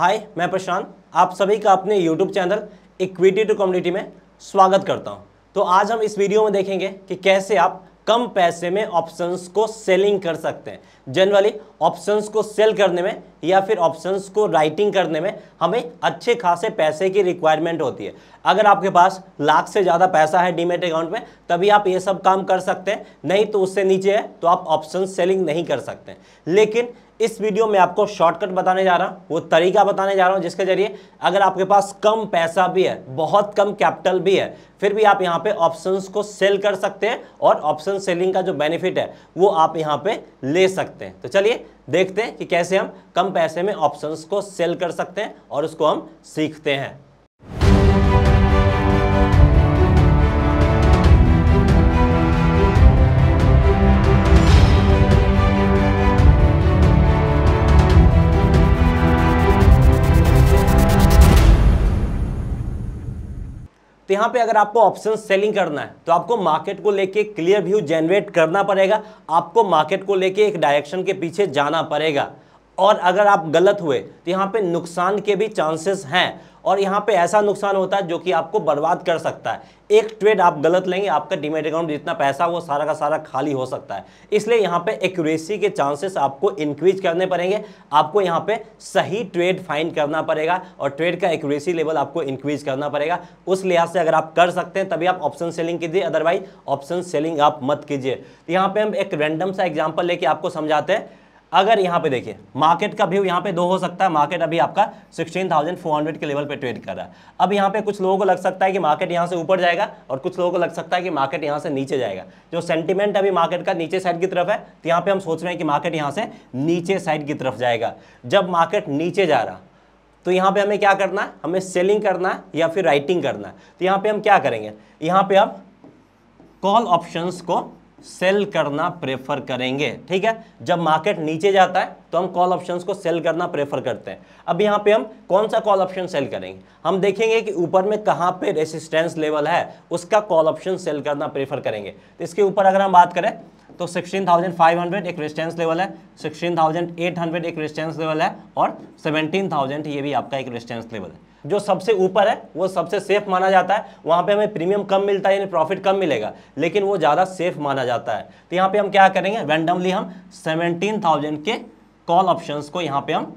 हाय मैं प्रशांत आप सभी का अपने YouTube channel equity to community में स्वागत करता हूं तो आज हम इस वीडियो में देखेंगे कि कैसे आप कम पैसे में ऑप्शंस को सेलिंग कर सकते हैं जनरली ऑप्शंस को सेल करने में या फिर ऑप्शंस को राइटिंग करने में हमें अच्छे खासे पैसे की रिक्वायरमेंट होती है अगर आपके पास लाख से ज़्यादा पैसा है डीमेट अकाउंट में तभी आप ये सब काम कर सकते हैं नहीं तो उससे नीचे है तो आप ऑप्शन सेलिंग नहीं कर सकते लेकिन इस वीडियो में आपको शॉर्टकट बताने जा रहा हूँ वो तरीका बताने जा रहा हूँ जिसके जरिए अगर आपके पास कम पैसा भी है बहुत कम कैपिटल भी है फिर भी आप यहाँ पे ऑप्शंस को सेल कर सकते हैं और ऑप्शन सेलिंग का जो बेनिफिट है वो आप यहाँ पे ले सकते हैं तो चलिए देखते हैं कि कैसे हम कम पैसे में ऑप्शंस को सेल कर सकते हैं और उसको हम सीखते हैं तो यहां पे अगर आपको ऑप्शन सेलिंग करना है तो आपको मार्केट को लेके क्लियर व्यू जनरेट करना पड़ेगा आपको मार्केट को लेके एक डायरेक्शन के पीछे जाना पड़ेगा और अगर आप गलत हुए तो यहाँ पे नुकसान के भी चांसेस हैं और यहाँ पे ऐसा नुकसान होता है जो कि आपको बर्बाद कर सकता है एक ट्रेड आप गलत लेंगे आपका डिमेट अकाउंट जितना पैसा वो सारा का सारा खाली हो सकता है इसलिए यहाँ पे एक्यूरेसी के चांसेस आपको इंक्रीज करने पड़ेंगे आपको यहाँ पे सही ट्रेड फाइंड करना पड़ेगा और ट्रेड का एक्यूरेसी लेवल आपको इंक्रीज करना पड़ेगा उस लिहाज से अगर आप कर सकते हैं तभी आप ऑप्शन सेलिंग कीजिए अदरवाइज ऑप्शन सेलिंग आप मत कीजिए यहाँ पर हम एक रैंडम सा एग्जाम्पल लेके आपको समझाते हैं अगर यहाँ पे देखिए मार्केट का व्यू यहाँ पे दो हो सकता है मार्केट अभी आपका 16,400 के लेवल पे ट्रेड कर रहा है अब यहाँ पे कुछ लोगों को लग सकता है कि मार्केट यहाँ से ऊपर जाएगा और कुछ लोगों को लग सकता है कि मार्केट यहाँ से नीचे जाएगा जो सेंटीमेंट अभी मार्केट का नीचे साइड की तरफ है तो यहाँ पर हम सोच रहे हैं कि मार्केट यहाँ से नीचे साइड की तरफ जाएगा जब मार्केट नीचे जा रहा तो यहाँ पर हमें क्या करना है हमें सेलिंग करना है या फिर राइटिंग करना है तो यहाँ पर हम क्या करेंगे यहाँ पर हम कॉल ऑप्शंस को सेल करना प्रेफर करेंगे ठीक है जब मार्केट नीचे जाता है तो हम कॉल ऑप्शंस को सेल करना प्रेफर करते हैं अब यहाँ पे हम कौन सा कॉल ऑप्शन सेल करेंगे हम देखेंगे कि ऊपर में कहाँ पे रेसिस्टेंस लेवल है उसका कॉल ऑप्शन सेल करना प्रेफर करेंगे तो इसके ऊपर अगर हम बात करें तो 16,500 एक रेजिस्टेंस लेवल है 16,800 एक रेजिस्टेंस लेवल है और 17,000 ये भी आपका एक रेजिस्टेंस लेवल है जो सबसे ऊपर है वो सबसे सेफ माना जाता है वहाँ पे हमें प्रीमियम कम मिलता है यानी प्रॉफिट कम मिलेगा लेकिन वो ज़्यादा सेफ माना जाता है तो यहाँ पे हम क्या करेंगे रैंडमली हम 17,000 थाउजेंड के कॉल ऑप्शंस को यहाँ पे हम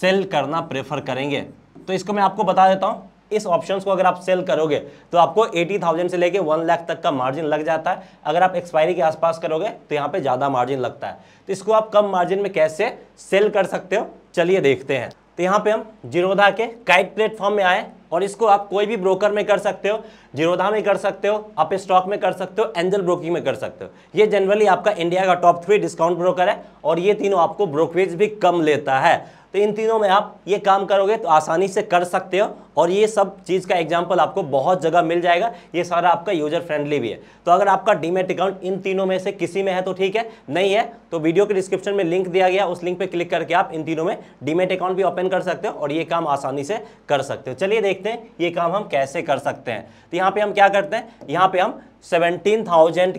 सेल करना प्रेफर करेंगे तो इसको मैं आपको बता देता हूँ इस ऑप्शन को अगर आप सेल करोगे तो आपको 80,000 से लेके 1 लाख तक का मार्जिन लग जाता है अगर आप एक्सपायरी के आसपास करोगे तो यहाँ पे ज़्यादा मार्जिन लगता है तो इसको आप कम मार्जिन में कैसे सेल कर सकते हो चलिए देखते हैं तो यहाँ पे हम जिरोधा के काइट प्लेटफॉर्म में आए और इसको आप कोई भी ब्रोकर में कर सकते हो जिरोधा में कर सकते हो आप स्टॉक में कर सकते हो एंजल ब्रोकिंग में कर सकते हो ये जनरली आपका इंडिया का टॉप थ्री डिस्काउंट ब्रोकर है और ये तीनों आपको ब्रोकरेज भी कम लेता है तो इन तीनों में आप ये काम करोगे तो आसानी से कर सकते हो और ये सब चीज़ का एग्जाम्पल आपको बहुत जगह मिल जाएगा ये सारा आपका यूजर फ्रेंडली भी है तो अगर आपका डीमेट अकाउंट इन तीनों में से किसी में है तो ठीक है नहीं है तो वीडियो के डिस्क्रिप्शन में लिंक दिया गया उस लिंक पर क्लिक करके आप इन तीनों में डीमेट अकाउंट भी ओपन कर सकते हो और ये काम आसानी से कर सकते हो चलिए देखते हैं ये काम हम कैसे कर सकते हैं तो यहाँ पर हम क्या करते हैं यहाँ पर हम सेवनटीन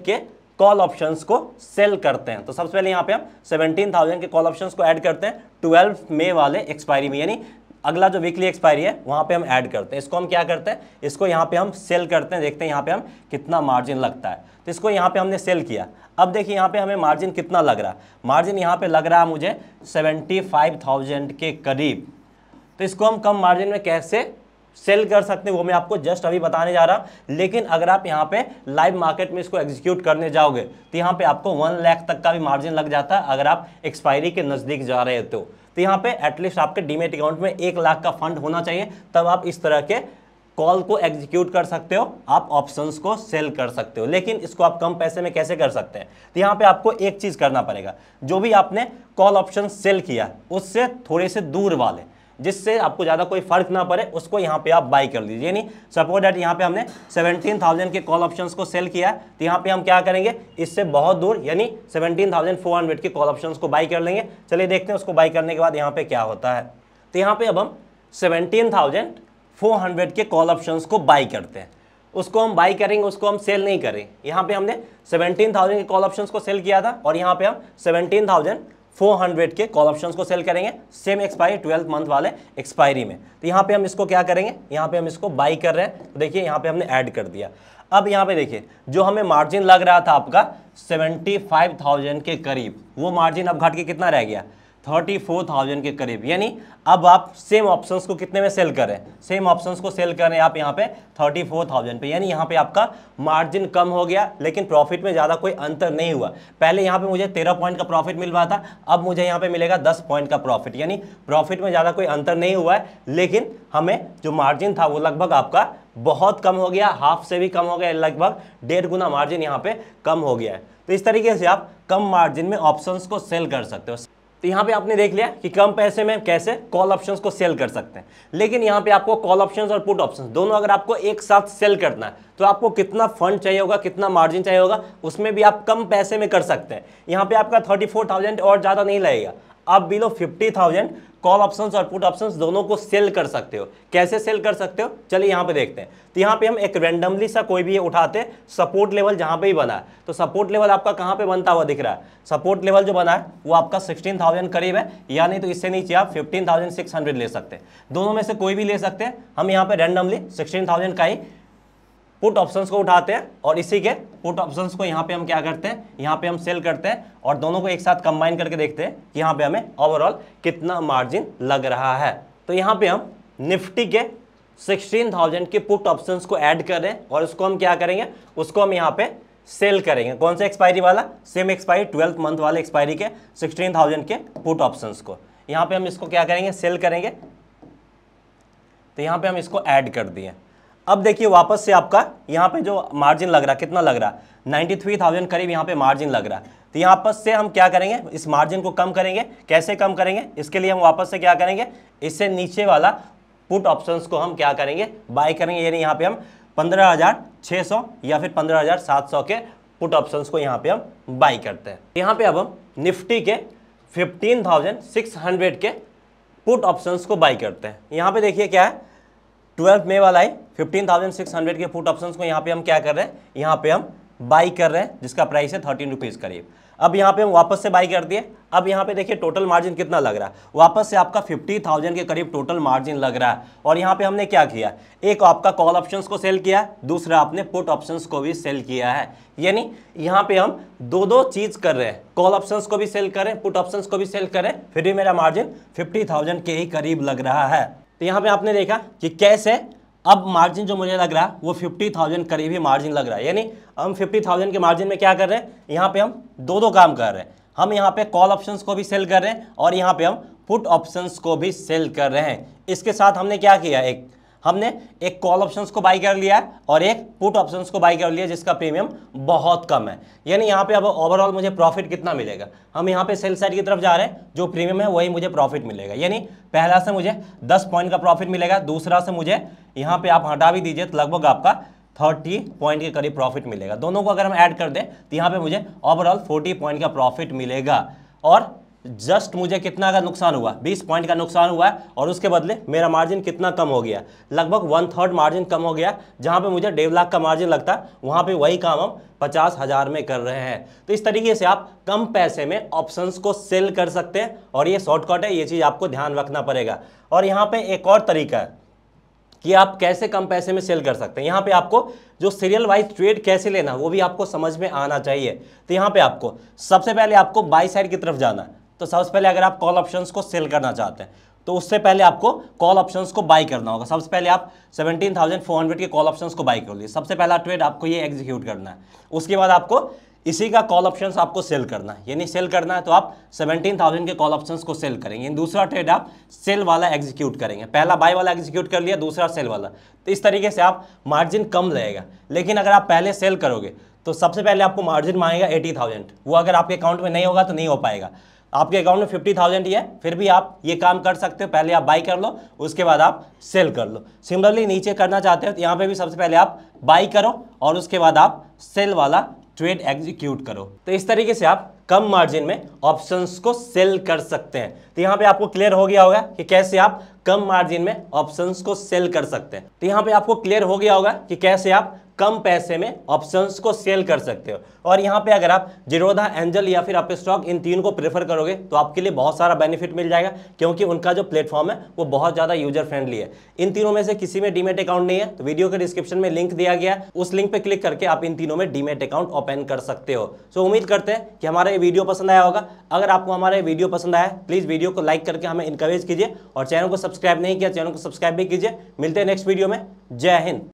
के कॉल ऑप्शंस को सेल करते हैं तो सबसे पहले यहाँ पे हम 17,000 के कॉल ऑप्शंस को ऐड करते हैं 12 मई वाले एक्सपायरी में यानी अगला जो वीकली एक्सपायरी है वहाँ पे हम ऐड करते हैं इसको हम क्या करते हैं इसको यहाँ पे हम सेल करते हैं देखते हैं यहाँ पे हम कितना मार्जिन लगता है तो इसको यहाँ पे हमने सेल किया अब देखिए यहाँ पे हमें मार्जिन कितना लग रहा है मार्जिन यहाँ पे लग रहा है मुझे थाउजेंड के करीब तो इसको हम कम मार्जिन में कैसे सेल कर सकते हैं वो मैं आपको जस्ट अभी बताने जा रहा हूँ लेकिन अगर आप यहाँ पे लाइव मार्केट में इसको एग्जीक्यूट करने जाओगे तो यहाँ पे आपको वन लाख तक का भी मार्जिन लग जाता है अगर आप एक्सपायरी के नज़दीक जा रहे हो तो, तो यहाँ पे एटलीस्ट आपके डीमेट अकाउंट में एक लाख का फंड होना चाहिए तब आप इस तरह के कॉल को एग्जीक्यूट कर सकते हो आप ऑप्शंस को सेल कर सकते हो लेकिन इसको आप कम पैसे में कैसे कर सकते हैं तो यहाँ पे आपको एक चीज़ करना पड़ेगा जो भी आपने कॉल ऑप्शन सेल किया उससे थोड़े से दूर वाले जिससे आपको ज़्यादा कोई फर्क ना पड़े उसको यहाँ पे आप बाई कर दीजिए यानी सपोज डेट यहाँ पे हमने 17,000 के कॉल ऑप्शंस को सेल किया है तो यहाँ पे हम क्या करेंगे इससे बहुत दूर यानी 17,400 के कॉल ऑप्शंस को बाई कर लेंगे चलिए देखते हैं उसको बाई करने के बाद यहाँ पे क्या होता है तो यहाँ पे अब हम हंड्रेड के कॉल ऑप्शन को बाई करते हैं उसको हम बाई करेंगे उसको हम सेल नहीं करें यहाँ पे हमने 17,000 के कॉल ऑप्शंस को सेल किया था और यहाँ पे हम 17,000 400 के कॉल ऑप्शन को सेल करेंगे सेम एक्सपायरी ट्वेल्थ मंथ वाले एक्सपायरी में तो यहाँ पे हम इसको क्या करेंगे यहाँ पे हम इसको बाई कर रहे हैं तो देखिए यहाँ पे हमने ऐड कर दिया अब यहाँ पे देखिए जो हमें मार्जिन लग रहा था आपका 75,000 के करीब वो मार्जिन अब घट के कितना रह गया थर्टी फोर थाउजेंड के करीब यानी अब आप सेम ऑप्शंस को कितने में सेल करें सेम ऑप्शंस को सेल करें आप यहाँ पे थर्टी फोर थाउजेंड पर यानी यहाँ पे आपका मार्जिन कम हो गया लेकिन प्रॉफिट में ज़्यादा कोई अंतर नहीं हुआ पहले यहाँ पे मुझे तेरह पॉइंट का प्रॉफिट मिल रहा था अब मुझे यहाँ पे मिलेगा दस पॉइंट का प्रॉफिट यानी प्रॉफिट में ज़्यादा कोई अंतर नहीं हुआ है लेकिन हमें जो मार्जिन था वो लगभग आपका बहुत कम हो गया हाफ से भी कम हो गया लगभग डेढ़ गुना मार्जिन यहाँ पर कम हो गया है तो इस तरीके से आप कम मार्जिन में ऑप्शंस को सेल कर सकते हो तो यहाँ पे आपने देख लिया कि कम पैसे में कैसे कॉल ऑप्शंस को सेल कर सकते हैं लेकिन यहाँ पे आपको कॉल ऑप्शंस और पुट ऑप्शंस दोनों अगर आपको एक साथ सेल करना है तो आपको कितना फंड चाहिए होगा कितना मार्जिन चाहिए होगा उसमें भी आप कम पैसे में कर सकते हैं यहाँ पे आपका थर्टी फोर थाउजेंड और ज़्यादा नहीं लगेगा अब below fifty thousand call option और पुट ऑप्शन दोनों को सेल कर सकते हो कैसे सेल कर सकते हो चलिए यहाँ पे देखते हैं तो यहाँ पे हम एक रेंडमली सा कोई भी उठाते सपोर्ट लेवल जहाँ पे ही बना है तो सपोर्ट लेवल आपका कहाँ पे बनता हुआ दिख रहा है सपोर्ट लेवल जो बना है वो आपका 16,000 करीब है यानी तो इससे नीचे आप हंड्रेड ले सकते हैं दोनों में से कोई भी ले सकते हैं हम यहाँ पे रेंडमली थाउजेंड का ही पुट ऑप्शंस को उठाते हैं और इसी के पुट ऑप्शंस को यहाँ पे हम क्या करते हैं यहाँ पे हम सेल करते हैं और दोनों को एक साथ कंबाइन करके देखते हैं कि यहाँ पे हमें ओवरऑल कितना मार्जिन लग रहा है तो यहाँ पे हम निफ्टी के 16,000 के पुट ऑप्शंस को ऐड कर रहे हैं और उसको हम क्या करेंगे उसको हम यहाँ पे सेल करेंगे कौन सा एक्सपायरी वाला सेम एक्सपायरी ट्वेल्थ मंथ वाले एक्सपायरी के सिक्सटीन के पुट ऑप्शंस को यहाँ पे हम इसको क्या करेंगे सेल करेंगे तो यहाँ पे हम इसको ऐड कर दिए अब देखिए वापस से आपका यहाँ पे जो मार्जिन लग रहा है कितना लग रहा है नाइन्टी थ्री थाउजेंड करीब यहाँ पे मार्जिन लग रहा है तो यहाँ पर से हम क्या करेंगे इस मार्जिन को कम करेंगे कैसे कम करेंगे इसके लिए हम वापस से क्या करेंगे इससे नीचे वाला पुट ऑप्शंस को हम क्या करेंगे बाय करेंगे यानी यहाँ पे हम पंद्रह हज़ार सौ या फिर पंद्रह हज़ार सात सौ के पुट ऑप्शंस को यहाँ पे हम बाई करते हैं तो यहाँ पे अब हम निफ्टी के फिफ्टीन थाउजेंड सिक्स हंड्रेड के पुट ऑप्शन को बाई करते हैं यहाँ पे देखिए क्या है ट्वेल्थ मे वाला है फिफ्टीन थाउजेंड सिक्स हंड्रेड के फुट ऑप्शन को यहाँ पे हम क्या कर रहे हैं यहाँ पे हम बाई कर रहे हैं जिसका प्राइस है थर्टीन रुपीज़ करीब अब यहाँ पे हम वापस से बाई कर दिए अब यहाँ पे देखिए टोटल मार्जिन कितना लग रहा है वापस से आपका फिफ्टी थाउजेंड के करीब टोटल मार्जिन लग रहा है और यहाँ पे हमने क्या किया एक आपका कॉल ऑप्शंस को सेल किया दूसरा आपने पुट ऑप्शंस को भी सेल किया है यानी यहाँ पे हम दो दो चीज़ कर रहे हैं कॉल ऑप्शन को भी सेल करें पुट ऑप्शंस को भी सेल करें फिर भी मेरा मार्जिन फिफ्टी के ही करीब लग रहा है तो यहाँ पे आपने देखा कि कैश है अब मार्जिन जो मुझे लग रहा है वो फिफ्टी थाउजेंड करीब ही मार्जिन लग रहा है यानी हम फिफ्टी थाउजेंड के मार्जिन में क्या कर रहे हैं यहाँ पे हम दो दो काम कर रहे हैं हम यहाँ पे कॉल ऑप्शंस को भी सेल कर रहे हैं और यहाँ पे हम पुट ऑप्शंस को भी सेल कर रहे हैं इसके साथ हमने क्या किया एक हमने एक कॉल ऑप्शंस को बाई कर लिया है और एक पुट ऑप्शंस को बाई कर लिया जिसका प्रीमियम बहुत कम है यानी यहाँ पे अब ओवरऑल मुझे प्रॉफिट कितना मिलेगा हम यहाँ पे सेल साइड की तरफ जा रहे हैं जो प्रीमियम है वही मुझे प्रॉफिट मिलेगा यानी पहला से मुझे दस पॉइंट का प्रॉफिट मिलेगा दूसरा से मुझे यहाँ पर आप हटा भी दीजिए तो लगभग आपका थर्टी पॉइंट के करीब प्रॉफिट मिलेगा दोनों को अगर हम ऐड कर दें तो यहाँ पे मुझे ओवरऑल फोर्टी पॉइंट का प्रॉफिट मिलेगा और जस्ट मुझे कितना का नुकसान हुआ 20 पॉइंट का नुकसान हुआ है और उसके बदले मेरा मार्जिन कितना कम हो गया लगभग वन थर्ड मार्जिन कम हो गया जहाँ पे मुझे डेढ़ लाख का मार्जिन लगता वहाँ पे वही काम हम पचास हज़ार में कर रहे हैं तो इस तरीके से आप कम पैसे में ऑप्शंस को सेल कर सकते हैं और ये शॉर्टकट है ये चीज़ आपको ध्यान रखना पड़ेगा और यहाँ पर एक और तरीका है कि आप कैसे कम पैसे में सेल कर सकते हैं यहाँ पे आपको जो सीरियल वाइज ट्रेड कैसे लेना वो भी आपको समझ में आना चाहिए तो यहाँ पे आपको सबसे पहले आपको बाई साइड की तरफ जाना है तो सबसे पहले अगर आप कॉल ऑप्शंस को सेल करना चाहते हैं तो उससे पहले आपको कॉल ऑप्शंस को बाई करना होगा सबसे पहले आप 17,400 के कॉल ऑप्शंस को बाई कर लिए सबसे पहला ट्रेड आपको ये एग्जीक्यूट करना है उसके बाद आपको इसी का कॉल ऑप्शन आपको सेल करना है यानी सेल करना है तो आप 17,000 के कॉल ऑप्शंस को सेल करेंगे दूसरा ट्रेड आप सेल वाला एग्जीक्यूट करेंगे पहला बाय वाला एग्जीक्यूट कर लिया दूसरा सेल वाला तो इस तरीके से आप मार्जिन कम लगेगा लेकिन अगर आप पहले सेल करोगे तो सबसे पहले आपको मार्जिन मांगेगा एटी थाउजेंड वो अगर आपके अकाउंट में नहीं होगा तो नहीं हो पाएगा आपके अकाउंट में फिफ्टी थाउजेंड ही है फिर भी आप ये काम कर सकते हो पहले आप बाई कर लो उसके बाद आप सेल कर लो सिमिलरली नीचे करना चाहते हो तो यहाँ पे भी सबसे पहले आप बाई करो और उसके बाद आप सेल वाला ट्रेड एग्जीक्यूट करो तो इस तरीके से आप कम मार्जिन में ऑप्शंस को सेल कर सकते हैं तो यहाँ पे आपको क्लियर हो गया होगा कि कैसे आप कम मार्जिन में ऑप्शंस को सेल कर सकते हैं तो यहाँ पे आपको क्लियर हो गया होगा कि कैसे आप कम पैसे में ऑप्शंस को सेल कर सकते हो और यहाँ पे अगर आप जिरोधा एंजल या फिर अपस्टॉक इन तीन को प्रेफर करोगे तो आपके लिए बहुत सारा बेनिफिट मिल जाएगा क्योंकि उनका जो प्लेटफॉर्म है वो बहुत ज़्यादा यूजर फ्रेंडली है इन तीनों में से किसी में डीमेट अकाउंट नहीं है तो वीडियो के डिस्क्रिप्शन में लिंक दिया गया उस लिंक पर क्लिक करके आप इन तीनों में डीमेट अकाउंट ओपन कर सकते हो सो उम्मीद करते हैं कि हमारा ये वीडियो पसंद आया होगा अगर आपको हमारा वीडियो पसंद आया प्लीज़ वीडियो को लाइक करके हमें इंकरेज कीजिए और चैनल को सब्सक्राइब नहीं किया चैनल को सब्सक्राइब भी कीजिए मिलते हैं नेक्स्ट वीडियो में जय हिंद